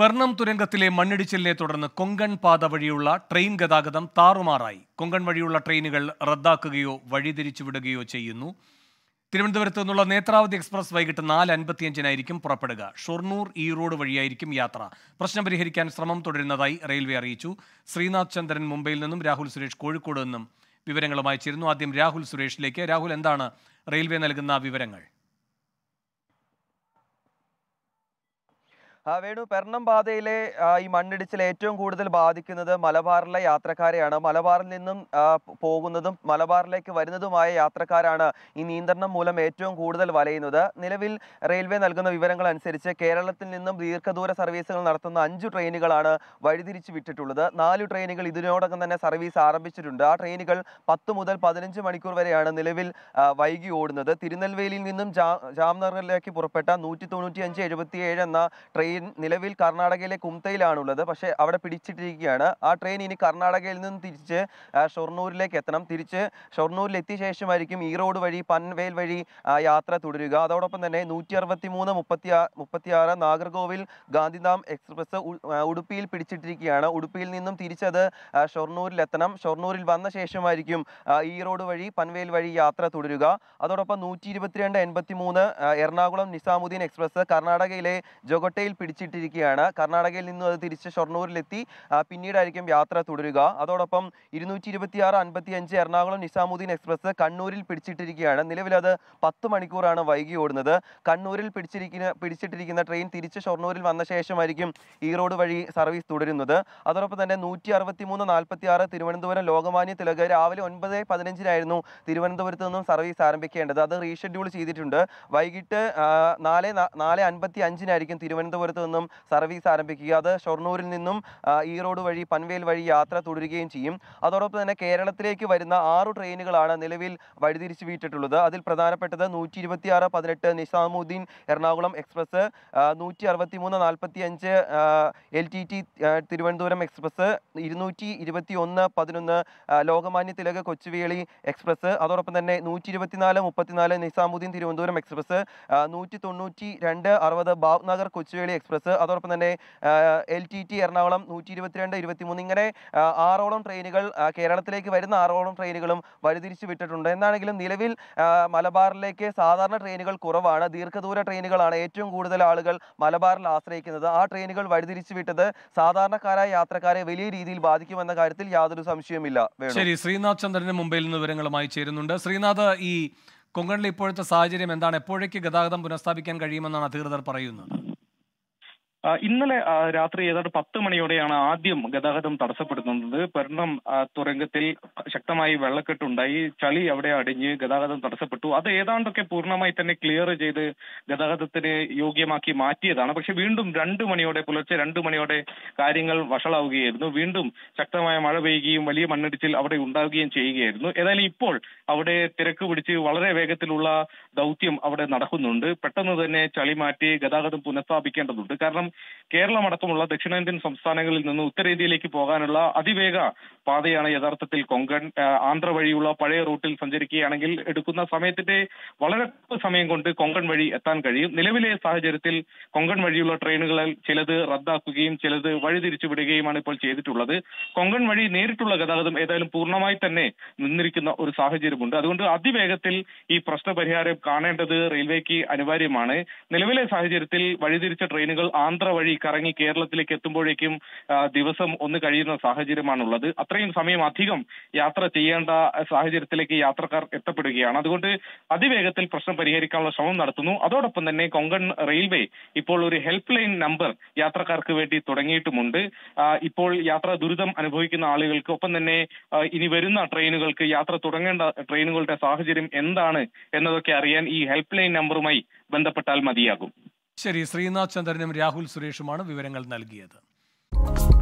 പെർണം തുരങ്കത്തിലെ മണ്ണിടിച്ചിലിനെ തുടർന്ന് കൊങ്കൺ പാത വഴിയുള്ള ട്രെയിൻ ഗതാഗതം താറുമാറായി കൊങ്കൺ വഴിയുള്ള ട്രെയിനുകൾ റദ്ദാക്കുകയോ വഴിതിരിച്ചുവിടുകയോ ചെയ്യുന്നു തിരുവനന്തപുരത്ത് നിന്നുള്ള നേത്രാവതി എക്സ്പ്രസ് വൈകിട്ട് നാല് അൻപത്തിയഞ്ചിനായിരിക്കും പുറപ്പെടുക ഷൊർണൂർ ഈറോഡ് വഴിയായിരിക്കും യാത്ര പ്രശ്നം പരിഹരിക്കാൻ ശ്രമം തുടരുന്നതായി റെയിൽവേ അറിയിച്ചു ശ്രീനാഥ് ചന്ദ്രൻ മുംബൈയിൽ നിന്നും രാഹുൽ സുരേഷ് കോഴിക്കോട് നിന്നും വിവരങ്ങളുമായി ചേരുന്നു ആദ്യം രാഹുൽ സുരേഷിലേക്ക് രാഹുൽ എന്താണ് റെയിൽവേ നൽകുന്ന വിവരങ്ങൾ വേണു പാതയിലെ ഈ മണ്ണിടിച്ചിൽ ഏറ്റവും കൂടുതൽ ബാധിക്കുന്നത് മലബാറിലെ യാത്രക്കാരെയാണ് മലബാറിൽ നിന്നും പോകുന്നതും മലബാറിലേക്ക് വരുന്നതുമായ യാത്രക്കാരാണ് ഈ നിയന്ത്രണം മൂലം ഏറ്റവും കൂടുതൽ വലയുന്നത് നിലവിൽ റെയിൽവേ നൽകുന്ന വിവരങ്ങൾ അനുസരിച്ച് കേരളത്തിൽ നിന്നും ദീർഘദൂര സർവീസുകൾ നടത്തുന്ന അഞ്ച് ട്രെയിനുകളാണ് വഴിതിരിച്ചു വിട്ടിട്ടുള്ളത് നാല് ട്രെയിനുകൾ ഇതിനോടകം തന്നെ സർവീസ് ആരംഭിച്ചിട്ടുണ്ട് ആ ട്രെയിനുകൾ പത്ത് മുതൽ പതിനഞ്ച് മണിക്കൂർ വരെയാണ് നിലവിൽ വൈകി ഓടുന്നത് തിരുനെൽവേലിയിൽ നിന്നും ജാംനഗറിലേക്ക് പുറപ്പെട്ട നൂറ്റി തൊണ്ണൂറ്റി അഞ്ച് എന്ന ട്രെയിൻ ട്രെയിൻ നിലവിൽ കർണാടകയിലെ കുംതയിലാണുള്ളത് പക്ഷേ അവിടെ പിടിച്ചിട്ടിരിക്കുകയാണ് ആ ട്രെയിൻ ഇനി കർണാടകയിൽ നിന്ന് തിരിച്ച് ഷൊർണൂരിലേക്ക് എത്തണം തിരിച്ച് ഷൊർണൂരിൽ എത്തിയ ശേഷമായിരിക്കും റോഡ് വഴി പൻവേൽ വഴി യാത്ര തുടരുക അതോടൊപ്പം തന്നെ നൂറ്റി അറുപത്തി മൂന്ന് മുപ്പത്തി മുപ്പത്തിയാറ് നാഗർകോവിൽ ഗാന്ധിധാം എക്സ്പ്രസ് ഉടുപ്പിയിൽ പിടിച്ചിട്ടിരിക്കുകയാണ് ഉടുപ്പിയിൽ നിന്നും തിരിച്ചത് ഷൊർണൂരിൽ എത്തണം ഷൊർണൂരിൽ വന്ന ശേഷമായിരിക്കും റോഡ് വഴി പൻവേൽ വഴി യാത്ര തുടരുക അതോടൊപ്പം നൂറ്റി ഇരുപത്തിരണ്ട് എൺപത്തി മൂന്ന് എറണാകുളം നിസാമുദ്ദീൻ എക്സ്പ്രസ് കർണാടകയിലെ ജൊഗട്ടയിൽ പിടിച്ചിട്ടിരിക്കുകയാണ് കർണാടകയിൽ നിന്നും അത് തിരിച്ച് ഷൊർണൂരിലെത്തി പിന്നീടായിരിക്കും യാത്ര തുടരുക അതോടൊപ്പം ഇരുന്നൂറ്റി ഇരുപത്തിയാറ് അൻപത്തി അഞ്ച് എറണാകുളം നിസാമുദ്ദീൻ എക്സ്പ്രസ് കണ്ണൂരിൽ പിടിച്ചിട്ടിരിക്കുകയാണ് നിലവിൽ അത് പത്ത് മണിക്കൂറാണ് വൈകി ഓടുന്നത് കണ്ണൂരിൽ പിടിച്ചിരിക്കുന്ന പിടിച്ചിട്ടിരിക്കുന്ന ട്രെയിൻ തിരിച്ച് ഷൊർണൂരിൽ വന്ന ശേഷമായിരിക്കും ഈറോഡ് വഴി സർവീസ് തുടരുന്നത് അതോടൊപ്പം തന്നെ നൂറ്റി അറുപത്തി മൂന്ന് നാൽപ്പത്തി ആറ് തിരുവനന്തപുരം ലോകമാന്യ തിലക് രാവിലെ ഒൻപത് പതിനഞ്ചിനായിരുന്നു തിരുവനന്തപുരത്ത് നിന്നും സർവീസ് ആരംഭിക്കേണ്ടത് അത് റീഷെഡ്യൂൾ ചെയ്തിട്ടുണ്ട് വൈകിട്ട് നാല് നാല് അൻപത്തി അഞ്ചിനായിരിക്കും തിരുവനന്തപുരത്ത് ഭാഗത്തു നിന്നും സർവീസ് ആരംഭിക്കുക അത് ഷൊർണൂരിൽ നിന്നും ഈറോഡ് വഴി പൻവേൽ വഴി യാത്ര തുടരുകയും ചെയ്യും അതോടൊപ്പം തന്നെ കേരളത്തിലേക്ക് വരുന്ന ആറു ട്രെയിനുകളാണ് നിലവിൽ വഴിതിരിച്ചു വീട്ടിട്ടുള്ളത് അതിൽ പ്രധാനപ്പെട്ടത് നൂറ്റി ഇരുപത്തി ആറ് പതിനെട്ട് നിസാമുദ്ദീൻ എറണാകുളം എക്സ്പ്രസ് നൂറ്റി അറുപത്തി മൂന്ന് നാൽപ്പത്തി അഞ്ച് L T T Thiruvananthapuram express ഇരുന്നൂറ്റി ഇരുപത്തി ഒന്ന് പതിനൊന്ന് ലോകമാന്യ തിലക് കൊച്ചുവേളി എക്സ്പ്രസ് അതോടൊപ്പം തന്നെ നൂറ്റി ഇരുപത്തിനാല് മുപ്പത്തിനാല് നിസാമുദ്ദീൻ തിരുവനന്തപുരം എക്സ്പ്രസ് നൂറ്റി തൊണ്ണൂറ്റി രണ്ട് അറുപത് ഭാവ്നഗർ കൊച്ചുവേളി എക്സ്പ്രസ് അതോടൊപ്പം തന്നെ എൽ ടി ടി എറണാകുളം നൂറ്റി ഇരുപത്തിരണ്ട് ഇരുപത്തിമൂന്ന് ഇങ്ങനെ ആറോളം ട്രെയിനുകൾ കേരളത്തിലേക്ക് വരുന്ന ആറോളം ട്രെയിനുകളും വഴിതിരിച്ച് വിട്ടിട്ടുണ്ട് എന്നാണെങ്കിലും നിലവിൽ മലബാറിലേക്ക് സാധാരണ ട്രെയിനുകൾ കുറവാണ് ദീർഘദൂര ട്രെയിനുകളാണ് ഏറ്റവും കൂടുതൽ ആളുകൾ മലബാറിൽ ആശ്രയിക്കുന്നത് ആ ട്രെയിനുകൾ വഴിതിരിച്ച് വിട്ടത് സാധാരണക്കാരായ യാത്രക്കാരെ വലിയ രീതിയിൽ ബാധിക്കുമെന്ന കാര്യത്തിൽ യാതൊരു സംശയവുമില്ല ശരി ശ്രീനാഥ് ചന്ദ്രന് മുംബൈയിൽ നിന്ന് വിവരങ്ങളുമായി ചേരുന്നുണ്ട് ശ്രീനാഥ് ഈ കൊങ്കണിലെ ഇപ്പോഴത്തെ സാഹചര്യം എന്താണ് എപ്പോഴേക്ക് ഗതാഗതം പുനഃസ്ഥാപിക്കാൻ കഴിയുമെന്നാണ് അധികൃതർ പറയുന്നത് ഇന്നലെ രാത്രി ഏതാണ്ട് പത്ത് മണിയോടെയാണ് ആദ്യം ഗതാഗതം തടസ്സപ്പെടുത്തുന്നത് പെരണം തുരങ്കത്തിൽ ശക്തമായി വെള്ളക്കെട്ടുണ്ടായി ചളി അവിടെ അടിഞ്ഞ് ഗതാഗതം തടസ്സപ്പെട്ടു അത് ഏതാണ്ടൊക്കെ പൂർണ്ണമായി തന്നെ ക്ലിയർ ചെയ്ത് ഗതാഗതത്തിന് യോഗ്യമാക്കി മാറ്റിയതാണ് പക്ഷെ വീണ്ടും രണ്ട് മണിയോടെ പുലർച്ചെ രണ്ട് മണിയോടെ കാര്യങ്ങൾ വഷളാവുകയായിരുന്നു വീണ്ടും ശക്തമായ മഴ പെയ്യുകയും വലിയ മണ്ണിടിച്ചിൽ അവിടെ ഉണ്ടാവുകയും ചെയ്യുകയായിരുന്നു ഏതായാലും ഇപ്പോൾ അവിടെ തിരക്ക് പിടിച്ച് വളരെ വേഗത്തിലുള്ള ദൗത്യം അവിടെ നടക്കുന്നുണ്ട് പെട്ടെന്ന് തന്നെ ചളി മാറ്റി ഗതാഗതം പുനഃസ്ഥാപിക്കേണ്ടതുണ്ട് കാരണം കേരളമടക്കമുള്ള ദക്ഷിണേന്ത്യൻ സംസ്ഥാനങ്ങളിൽ നിന്ന് ഉത്തരേന്ത്യയിലേക്ക് പോകാനുള്ള അതിവേഗ പാതയാണ് യഥാർത്ഥത്തിൽ കൊങ്കൺ ആന്ധ്ര വഴിയുള്ള പഴയ റൂട്ടിൽ സഞ്ചരിക്കുകയാണെങ്കിൽ എടുക്കുന്ന സമയത്തിന്റെ വളരെ സമയം കൊണ്ട് കൊങ്കൺ വഴി എത്താൻ കഴിയും നിലവിലെ സാഹചര്യത്തിൽ കൊങ്കൺ വഴിയുള്ള ട്രെയിനുകളിൽ ചിലത് റദ്ദാക്കുകയും ചിലത് വഴിതിരിച്ചു വിടുകയുമാണ് ഇപ്പോൾ ചെയ്തിട്ടുള്ളത് കൊങ്കൺ വഴി നേരിട്ടുള്ള ഗതാഗതം ഏതായാലും പൂർണ്ണമായി തന്നെ നിന്നിരിക്കുന്ന ഒരു സാഹചര്യമുണ്ട് അതുകൊണ്ട് അതിവേഗത്തിൽ ഈ പ്രശ്ന പരിഹാരം കാണേണ്ടത് റെയിൽവേക്ക് അനിവാര്യമാണ് നിലവിലെ സാഹചര്യത്തിൽ വഴിതിരിച്ച ട്രെയിനുകൾ ആന്ധ്ര യാത്ര വഴി കറങ്ങി കേരളത്തിലേക്ക് എത്തുമ്പോഴേക്കും ദിവസം ഒന്ന് കഴിയുന്ന സാഹചര്യമാണുള്ളത് അത്രയും സമയം അധികം യാത്ര ചെയ്യേണ്ട സാഹചര്യത്തിലേക്ക് യാത്രക്കാർ എത്തപ്പെടുകയാണ് അതുകൊണ്ട് അതിവേഗത്തിൽ പ്രശ്നം പരിഹരിക്കാനുള്ള ശ്രമം നടത്തുന്നു അതോടൊപ്പം തന്നെ കൊങ്കൺ റെയിൽവേ ഇപ്പോൾ ഒരു ഹെൽപ്പ് ലൈൻ നമ്പർ യാത്രക്കാർക്ക് വേണ്ടി തുടങ്ങിയിട്ടുമുണ്ട് ഇപ്പോൾ യാത്ര ദുരിതം അനുഭവിക്കുന്ന ആളുകൾക്ക് ഒപ്പം തന്നെ ഇനി വരുന്ന ട്രെയിനുകൾക്ക് യാത്ര തുടങ്ങേണ്ട ട്രെയിനുകളുടെ സാഹചര്യം എന്താണ് എന്നതൊക്കെ അറിയാൻ ഈ ഹെൽപ്പ് ലൈൻ നമ്പറുമായി ബന്ധപ്പെട്ടാൽ മതിയാകും ശരി ശ്രീനാഥ് ചന്ദ്രനും രാഹുൽ സുരേഷുമാണ് വിവരങ്ങൾ നൽകിയത്